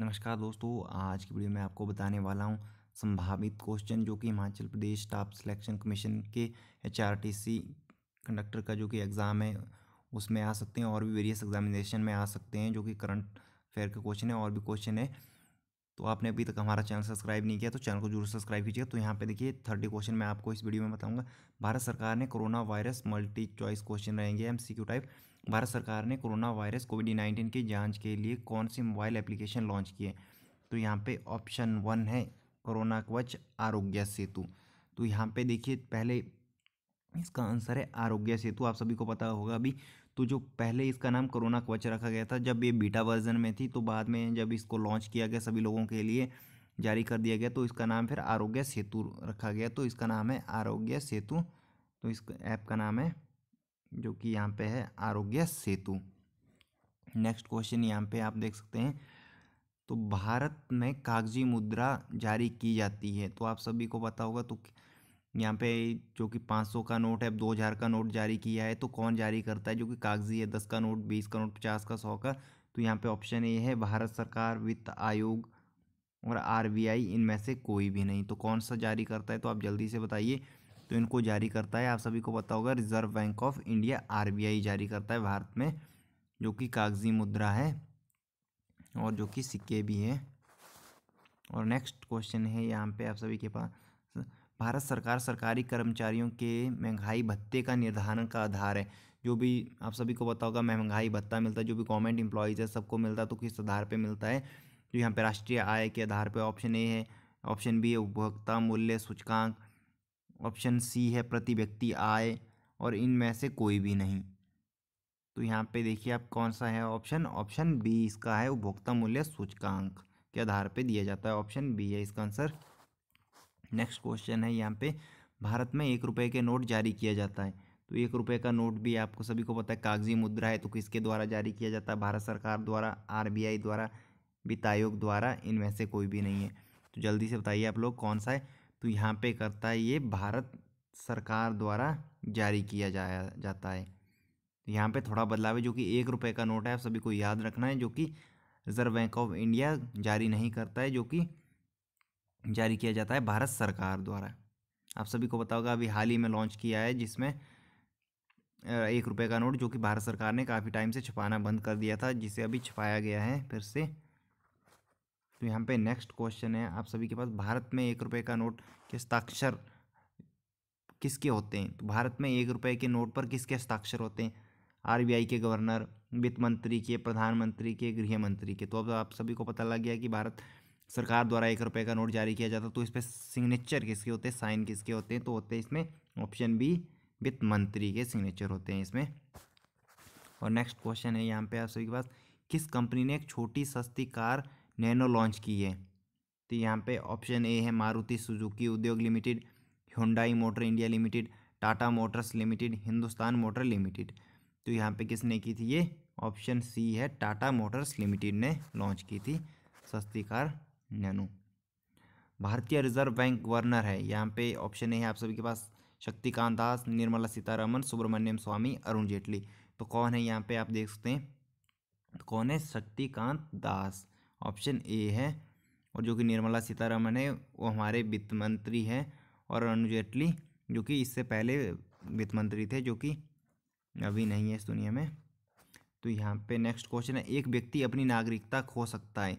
नमस्कार दोस्तों आज की वीडियो में आपको बताने वाला हूँ संभावित क्वेश्चन जो कि Himachal Pradesh staff selection commission के एच कंडक्टर का जो कि एग्ज़ाम है उसमें आ सकते हैं और भी वेरियस एग्जामिनेशन में आ सकते हैं जो कि करंट अफेयर के क्वेश्चन है और भी क्वेश्चन है तो आपने अभी तक हमारा चैनल सब्सक्राइब नहीं किया तो चैनल को जरूर सब्सक्राइब कीजिएगा तो यहाँ पे देखिए थर्टी क्वेश्चन मैं आपको इस वीडियो में बताऊंगा भारत सरकार ने corona virus multi choice question रहेंगे एमसीक्यू टाइप भारत सरकार ने कोरोना वायरस कोविड नाइन्टीन की जांच के लिए कौन से मोबाइल एप्लीकेशन लॉन्च किए तो यहाँ पे ऑप्शन वन है कोरोना कवच आरोग्य सेतु तो यहाँ पे देखिए पहले इसका आंसर है आरोग्य सेतु आप सभी को पता होगा अभी तो जो पहले इसका नाम कोरोना कवच रखा गया था जब ये बीटा वर्जन में थी तो बाद में जब इसको लॉन्च किया गया सभी लोगों के लिए जारी कर दिया गया तो इसका नाम फिर आरोग्य सेतु रखा गया तो इसका नाम है आरोग्य सेतु तो इस ऐप का नाम है जो कि यहाँ पे है आरोग्य सेतु नेक्स्ट क्वेश्चन यहाँ पे आप देख सकते हैं तो भारत में कागजी मुद्रा जारी की जाती है तो आप सभी को पता होगा तो यहाँ पे जो कि 500 का नोट है अब 2000 का नोट जारी किया है तो कौन जारी करता है जो कि कागजी है दस का नोट बीस का नोट पचास का सौ का तो यहाँ पे ऑप्शन ए है भारत सरकार वित्त आयोग और आरबीआई इनमें से कोई भी नहीं तो कौन सा जारी करता है तो आप जल्दी से बताइए तो इनको जारी करता है आप सभी को पता होगा reserve bank of India R जारी करता है भारत में जो कि कागजी मुद्रा है और जो कि सिक्के भी हैं और नेक्स्ट क्वेश्चन है यहाँ पे आप सभी के पास भारत सरकार सरकारी कर्मचारियों के महंगाई भत्ते का निर्धारण का आधार है जो भी आप सभी को बताओ होगा महंगाई भत्ता मिलता है जो भी गवर्नमेंट एम्प्लॉयज़ है सबको मिलता है तो किस आधार पर मिलता है तो यहाँ पर राष्ट्रीय आय के आधार पर ऑप्शन ए है ऑप्शन बी है उपभोक्ता मूल्य सूचकांक ऑप्शन सी है प्रति व्यक्ति आय और इनमें से कोई भी नहीं तो यहाँ पे देखिए आप कौन सा है ऑप्शन ऑप्शन बी इसका है उपभोक्ता मूल्य सूचकांक के आधार पे दिया जाता है ऑप्शन बी है इसका आंसर नेक्स्ट क्वेश्चन है यहाँ पे भारत में एक रुपये के नोट जारी किया जाता है तो एक रुपये का नोट भी आपको सभी को पता है कागजी मुद्रा है तो किसके द्वारा जारी किया जाता है भारत सरकार द्वारा आर द्वारा वित्त आयोग द्वारा इनमें से कोई भी नहीं है तो जल्दी से बताइए आप लोग कौन सा है तो यहाँ पे करता है ये भारत सरकार द्वारा जारी किया जाया जाता है तो यहाँ पे थोड़ा बदलाव है जो कि एक रुपये का नोट है आप सभी को याद रखना है जो कि रिजर्व बैंक ऑफ इंडिया जारी नहीं करता है जो कि जारी किया जाता है भारत सरकार द्वारा आप सभी को बताओगे अभी हाल ही में लॉन्च किया है जिसमें एक रुपये का नोट जो कि भारत सरकार ने काफ़ी टाइम से छुपाना बंद कर दिया था जिसे अभी छुपाया गया है फिर से तो यहाँ पे नेक्स्ट क्वेश्चन है आप सभी के पास भारत में एक रुपये का नोट के हस्ताक्षर किसके होते हैं तो भारत में एक रुपये के नोट पर किसके हस्ताक्षर होते हैं आर के गवर्नर वित्त मंत्री के प्रधानमंत्री के गृह मंत्री के तो अब आप सभी को पता लग गया कि भारत सरकार द्वारा एक रुपये का नोट जारी किया जाता तो इस पर सिग्नेचर किसके होते हैं साइन किसके होते हैं तो होते हैं इसमें ऑप्शन बी वित्त मंत्री के सिग्नेचर होते हैं इसमें और नेक्स्ट क्वेश्चन है यहाँ पे आप सभी के पास किस कंपनी ने एक छोटी सस्ती कार नैनो लॉन्च की है तो यहाँ पे ऑप्शन ए है Maruti Suzuki Udyog limited Hyundai motor India limited Tata motors limited Hindustan motor limited तो यहाँ पे किसने की थी ये ऑप्शन सी है टाटा मोटर्स लिमिटेड ने लॉन्च की थी सस्ती कार नैनो भारतीय रिजर्व बैंक गवर्नर है यहाँ पे ऑप्शन ए है आप सभी के पास शक्तिकांत दास निर्मला सीतारमन सुब्रमण्यम स्वामी अरुण जेटली तो कौन है यहाँ पे आप देख सकते हैं तो कौन है शक्तिकांत दास ऑप्शन ए है और जो कि निर्मला सीतारमन है वो हमारे वित्त मंत्री हैं और अरुण जेटली जो कि इससे पहले वित्त मंत्री थे जो कि अभी नहीं है इस दुनिया में तो यहाँ पे नेक्स्ट क्वेश्चन है एक व्यक्ति अपनी नागरिकता खो सकता है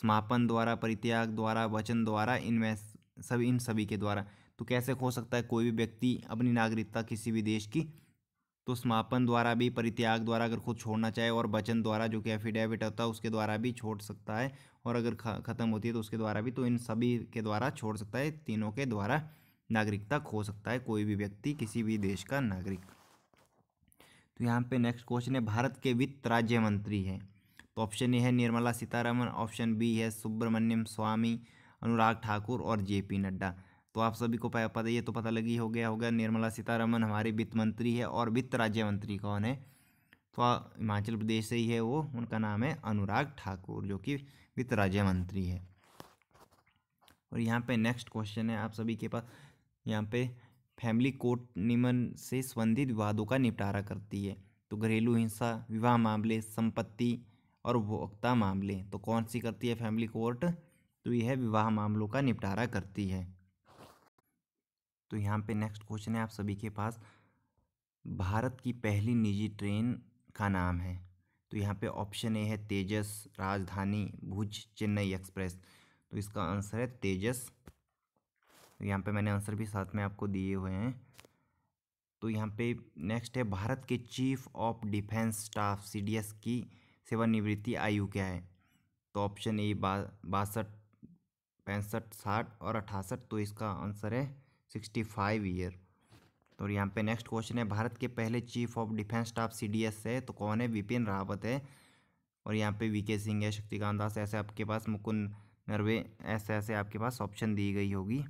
समापन द्वारा परित्याग द्वारा वचन द्वारा इनमें सब इन सभी के द्वारा तो कैसे खो सकता है कोई भी व्यक्ति अपनी नागरिकता किसी भी देश की तो समापन द्वारा भी परित्याग द्वारा अगर खुद छोड़ना चाहे और वचन द्वारा जो कि एफिडेविट होता है उसके द्वारा भी छोड़ सकता है और अगर ख़त्म होती है तो उसके द्वारा भी तो इन सभी के द्वारा छोड़ सकता है तीनों के द्वारा नागरिकता खो सकता है कोई भी व्यक्ति किसी भी देश का नागरिक तो यहाँ पे नेक्स्ट क्वेश्चन है भारत के वित्त राज्य मंत्री हैं तो ऑप्शन ए है निर्मला सीतारमन ऑप्शन बी है सुब्रमण्यम स्वामी अनुराग ठाकुर और जे पी नड्डा तो आप सभी को पता ये तो पता लगी हो गया होगा निर्मला सीतारमन हमारे वित्त मंत्री है और वित्त राज्य मंत्री कौन है तो हिमाचल प्रदेश से ही है वो उनका नाम है अनुराग ठाकुर जो कि वित्त राज्य मंत्री है और यहाँ पे नेक्स्ट क्वेश्चन है आप सभी के पास यहाँ पे फैमिली कोर्ट निमन से संबंधित विवादों का निपटारा करती है तो घरेलू हिंसा विवाह मामले संपत्ति और उपभोक्ता मामले तो कौन सी करती है फैमिली कोर्ट तो यह विवाह मामलों का निपटारा करती है तो यहाँ पे नेक्स्ट क्वेश्चन है आप सभी के पास भारत की पहली निजी ट्रेन का नाम है तो यहाँ पे ऑप्शन ए है तेजस राजधानी भुज चेन्नई एक्सप्रेस तो इसका आंसर है तेजस तो यहाँ पे मैंने आंसर भी साथ में आपको दिए हुए हैं तो यहाँ पे नेक्स्ट है भारत के chief of defence staff C की सेवानिवृत्ति आयु क्या है तो ऑप्शन ए बासठ पैंसठ साठ और अठासठ तो इसका आंसर है सिक्सटी फाइव ईयर तो और यहाँ पे नेक्स्ट क्वेश्चन है भारत के पहले chief of defence staff CDS है तो कौन है विपिन रावत है और यहाँ पे वीके सिंह है शक्तिकांत दास ऐसे आपके पास मुकुंद नरवे ऐसे ऐसे आपके पास ऑप्शन दी गई होगी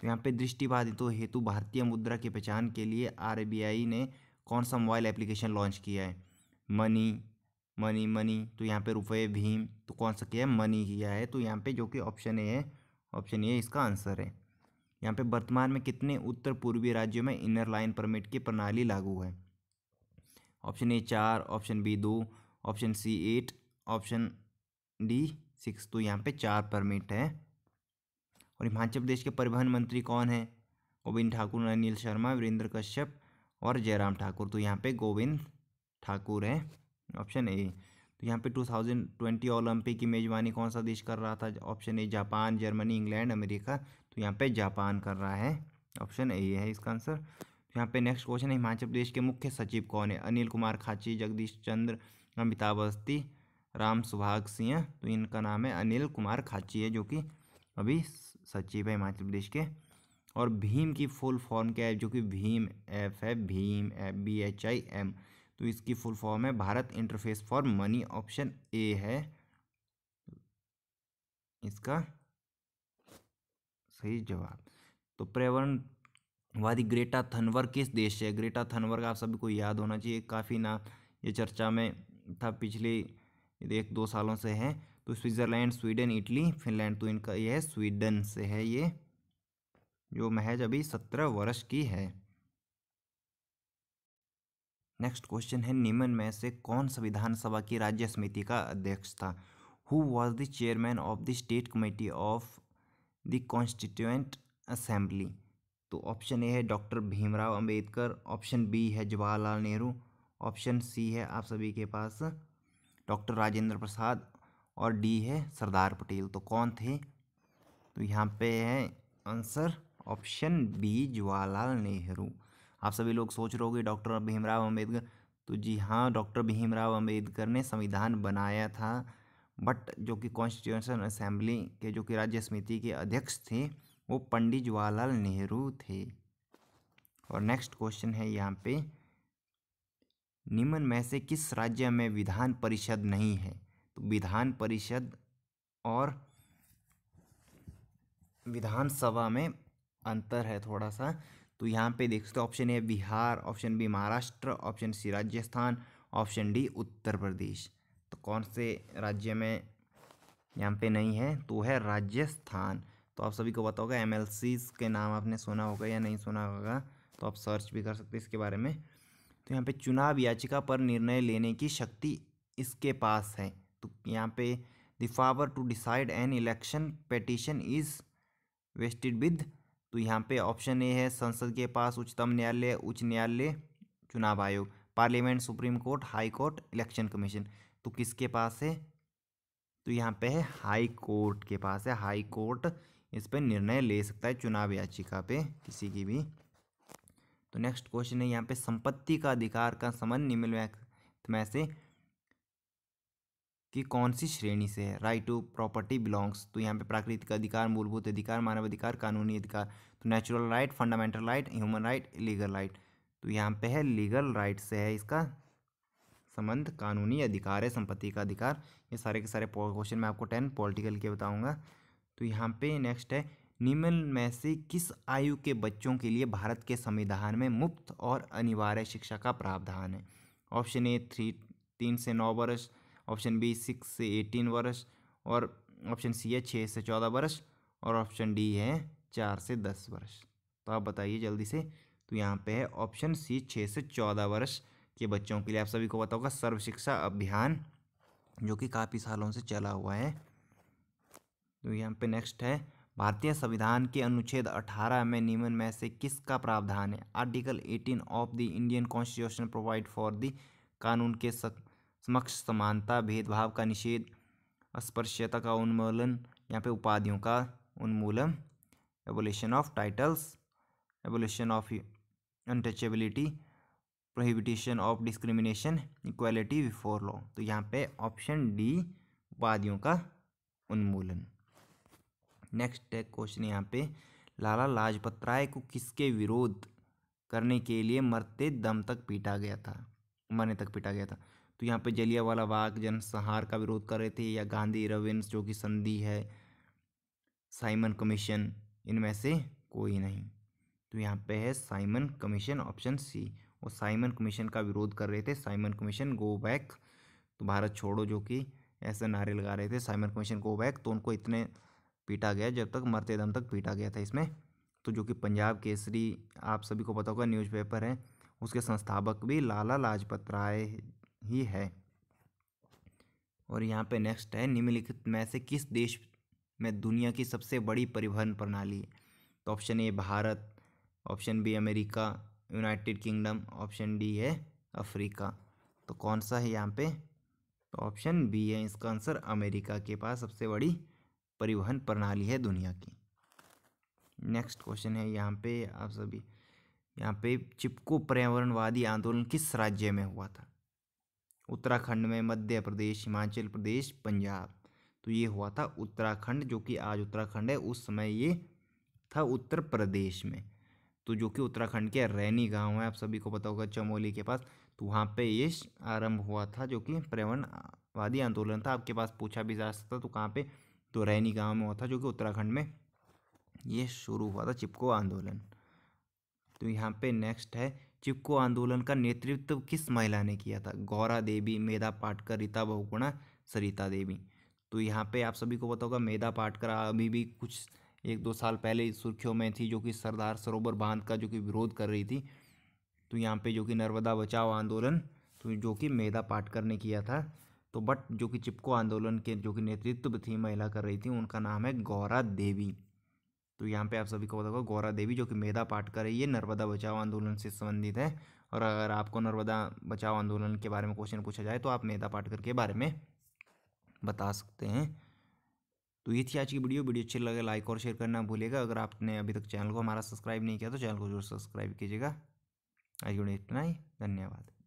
तो यहाँ पे दृष्टिबाधितों तो हेतु भारतीय मुद्रा की पहचान के लिए आर ने कौन सा मोबाइल एप्लीकेशन लॉन्च किया है मनी मनी मनी तो यहाँ पे रुपये भीम तो कौन सा किया है मनी किया है तो यहाँ पे जो कि ऑप्शन ए है ऑप्शन ए इसका आंसर है यहाँ पे वर्तमान में कितने उत्तर पूर्वी राज्यों में इनर लाइन परमिट की प्रणाली लागू है ऑप्शन ए चार ऑप्शन बी दो option C eight option D six तो यहाँ पे चार परमिट है और हिमाचल प्रदेश के परिवहन मंत्री कौन है गोविंद ठाकुर अनिल शर्मा वीरेंद्र कश्यप और जयराम ठाकुर तो यहाँ पे गोविंद ठाकुर है ऑप्शन ए तो यहाँ पे 2020 ओलंपिक की मेज़बानी कौन सा देश कर रहा था option A Japan Germany England America तो यहाँ पे जापान कर रहा है ऑप्शन ए है इसका आंसर तो यहाँ पे नेक्स्ट क्वेश्चन है हिमाचल प्रदेश के मुख्य सचिव कौन है अनिल कुमार खाची जगदीश चंद्र अमिताभ अवस्थी राम सुभाग सिंह तो इनका नाम है अनिल कुमार खाची है जो कि अभी सचिव है हिमाचल प्रदेश के और भीम की फुल फॉर्म क्या है जो कि भीम एफ है भीम F B H I M तो इसकी फुल फॉर्म है Bharat interface for money option A है इसका सही जवाब तो पर्यावरण वादी ग्रेटा थनवर्ग किस देश है ग्रेटा थनवर्ग आप सभी को याद होना चाहिए काफ़ी ना ये चर्चा में था पिछले एक दो सालों से है तो स्विट्ज़रलैंड स्वीडन इटली फिनलैंड तो इनका यह स्वीडन से है ये जो महज अभी सत्रह वर्ष की है नेक्स्ट क्वेश्चन है निम्न में से कौन सा सभा की राज्य समिति का अध्यक्ष था who was the chairman of the state committee of the constituent assembly तो ऑप्शन ए है doctor Bhimrao Ambedkar option B है जवाहरलाल नेहरू ऑप्शन सी है आप सभी के पास डॉक्टर राजेंद्र प्रसाद और डी है सरदार पटेल तो कौन थे तो यहाँ पे है answer option B Jawaharlal Nehru आप सभी लोग सोच रहे हो डॉक्टर भीमराव अंबेडकर तो जी हाँ डॉक्टर भीमराव अंबेडकर ने संविधान बनाया था बट जो कि कॉन्स्टिट्यूशन असेंबली के जो कि राज्य समिति के अध्यक्ष थे वो पंडित जवाहरलाल नेहरू थे और नेक्स्ट क्वेश्चन है यहाँ पे निम्न में से किस राज्य में विधान परिषद नहीं है तो विधान परिषद और विधानसभा में अंतर है थोड़ा सा तो यहाँ पे देख सकते option A Bihar option B Maharashtra option C Rajasthan option D Uttar Pradesh कौन से राज्य में यहाँ पे नहीं है तो है राजस्थान तो आप सभी को पता होगा एम के नाम आपने सुना होगा या नहीं सुना होगा तो आप सर्च भी कर सकते हैं इसके बारे में तो यहाँ पे चुनाव याचिका पर निर्णय लेने की शक्ति इसके पास है तो यहाँ पे the power to decide an election petition is vested with तो यहाँ पे ऑप्शन ए है संसद के पास उच्चतम न्यायालय उच्च न्यायालय चुनाव आयोग parliament supreme court high court election commission तो किसके पास है तो यहाँ पे है हाई कोर्ट के पास है हाई कोर्ट इस पर निर्णय ले सकता है चुनाव याचिका पे किसी की भी तो नेक्स्ट क्वेश्चन है यहाँ पे संपत्ति का अधिकार का समन निम्न में से कि कौन सी श्रेणी से है राइट टू प्रॉपर्टी बिलोंग्स तो यहाँ पे प्राकृतिक अधिकार मूलभूत अधिकार मानव अधिकार कानूनी अधिकार तो natural right fundamental right human right legal right तो यहाँ पे है लीगल राइट से है इसका संबंध कानूनी अधिकार है संपत्ति का अधिकार ये सारे के सारे क्वेश्चन मैं आपको टेन पॉलिटिकल के बताऊंगा तो यहाँ पे नेक्स्ट है निम्न में से किस आयु के बच्चों के लिए भारत के संविधान में मुफ्त और अनिवार्य शिक्षा का प्रावधान है ऑप्शन ए थ्री तीन से नौ वर्ष ऑप्शन बी सिक्स से एटीन वर्ष और ऑप्शन सी है छः से चौदह वर्ष और ऑप्शन डी है चार से दस वर्ष तो आप बताइए जल्दी से तो यहाँ पे है ऑप्शन सी छः से चौदह वर्ष के बच्चों के लिए आप सभी को पता होगा सर्व शिक्षा अभियान जो कि काफ़ी सालों से चला हुआ है तो यहाँ पे नेक्स्ट है भारतीय संविधान के अनुच्छेद 18 में निम्न में से किसका प्रावधान है article 18 of the Indian constitution provide for the कानून के समक्ष समानता भेदभाव का निषेध अस्पृश्यता का उन्मूलन यहाँ पे उपाधियों का उन्मूलन evolution of titles evolution of untouchability prohibition of discrimination equality before law तो यहाँ पे ऑप्शन डी वादियों का उन्मूलन नेक्स्ट है क्वेश्चन यहाँ पे लाला लाजपत राय को किसके विरोध करने के लिए मरते दम तक पीटा गया था मरने तक पीटा गया था तो यहाँ पे जलिया वाला बाग जनसंहार का विरोध कर रहे थे या गांधी रविन्स जो कि संधि है साइमन कमीशन इनमें से कोई नहीं तो यहाँ पे है साइमन कमीशन ऑप्शन सी वो साइमन कमीशन का विरोध कर रहे थे साइमन कमीशन गो बैक तो भारत छोड़ो जो कि ऐसे नारे लगा रहे थे साइमन कमीशन गो बैक तो उनको इतने पीटा गया जब तक मरते दम तक पीटा गया था इसमें तो जो कि पंजाब केसरी आप सभी को पता होगा न्यूज़पेपर है उसके संस्थापक भी लाला लाजपत राय ही है और यहाँ पे नेक्स्ट है निम्नलिखित में से किस देश में दुनिया की सबसे बड़ी परिवहन प्रणाली है तो option A Bharat option B America United Kingdom option D है अफ्रीका तो कौन सा है यहाँ पे तो ऑप्शन बी है इसका आंसर अमेरिका के पास सबसे बड़ी परिवहन प्रणाली है दुनिया की नेक्स्ट क्वेश्चन है यहाँ पे आप सभी यहाँ पे चिपको पर्यावरणवादी आंदोलन किस राज्य में हुआ था उत्तराखंड में मध्य प्रदेश हिमाचल प्रदेश पंजाब तो ये हुआ था उत्तराखंड जो कि आज उत्तराखंड है उस समय ये था उत्तर प्रदेश में तो जो कि उत्तराखंड के रैनी गांव है आप सभी को पता होगा चमोली के पास तो वहाँ पे ये आरंभ हुआ था जो कि पर्यावरणवादी आंदोलन था आपके पास पूछा भी जा सकता तो कहाँ पे तो रैनी गांव में हुआ था जो कि उत्तराखंड में ये शुरू हुआ था चिपको आंदोलन तो यहाँ पे नेक्स्ट है चिपको आंदोलन का नेतृत्व किस महिला ने किया था गौरा देवी मेधा पाटकर रीता बहुगुणा सरिता देवी तो यहाँ पे आप सभी को पता होगा मेधा पाटकर अभी भी कुछ एक दो साल पहले सुर्खियों में थी जो कि सरदार सरोवर बांध का जो कि विरोध कर रही थी तो यहाँ पे जो कि नर्मदा बचाओ आंदोलन तो जो कि मेधा पाटकर ने किया था तो बट जो कि चिपको आंदोलन के जो कि नेतृत्व थी महिला कर रही थी उनका नाम है गौरा देवी तो यहाँ पे आप सभी को पता होगा गौरा देवी जो कि मेधा पाटकर है ये नर्मदा बचाओ आंदोलन से संबंधित है और अगर आपको नर्मदा बचाओ आंदोलन के बारे में क्वेश्चन पूछा जाए तो आप मेधा पाटकर के बारे में बता सकते हैं तो ये थी आज की वीडियो वीडियो अच्छी लगे लाइक और शेयर करना भूलिएगा अगर आपने अभी तक चैनल को हमारा सब्सक्राइब नहीं किया तो चैनल को जरूर सब्सक्राइब कीजिएगा आज वीडियो इतना ही धन्यवाद